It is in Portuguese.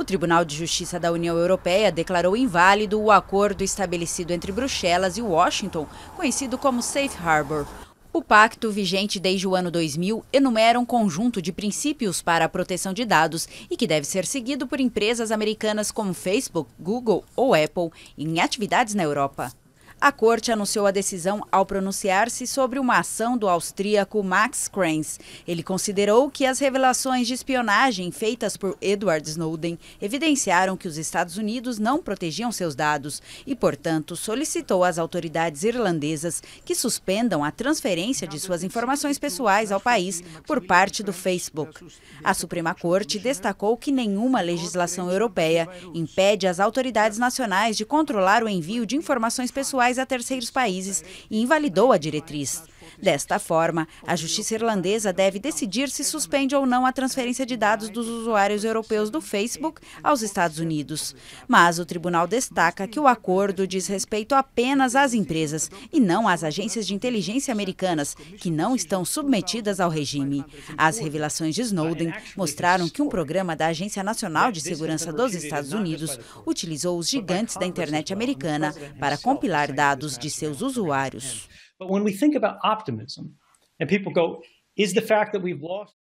O Tribunal de Justiça da União Europeia declarou inválido o acordo estabelecido entre Bruxelas e Washington, conhecido como Safe Harbor. O pacto, vigente desde o ano 2000, enumera um conjunto de princípios para a proteção de dados e que deve ser seguido por empresas americanas como Facebook, Google ou Apple em atividades na Europa. A corte anunciou a decisão ao pronunciar-se sobre uma ação do austríaco Max Krenz. Ele considerou que as revelações de espionagem feitas por Edward Snowden evidenciaram que os Estados Unidos não protegiam seus dados e, portanto, solicitou às autoridades irlandesas que suspendam a transferência de suas informações pessoais ao país por parte do Facebook. A Suprema Corte destacou que nenhuma legislação europeia impede as autoridades nacionais de controlar o envio de informações pessoais a terceiros países e invalidou a diretriz. Desta forma, a justiça irlandesa deve decidir se suspende ou não a transferência de dados dos usuários europeus do Facebook aos Estados Unidos. Mas o tribunal destaca que o acordo diz respeito apenas às empresas e não às agências de inteligência americanas, que não estão submetidas ao regime. As revelações de Snowden mostraram que um programa da Agência Nacional de Segurança dos Estados Unidos utilizou os gigantes da internet americana para compilar dados de seus usuários. But when we think about optimism, and people go, is the fact that we've lost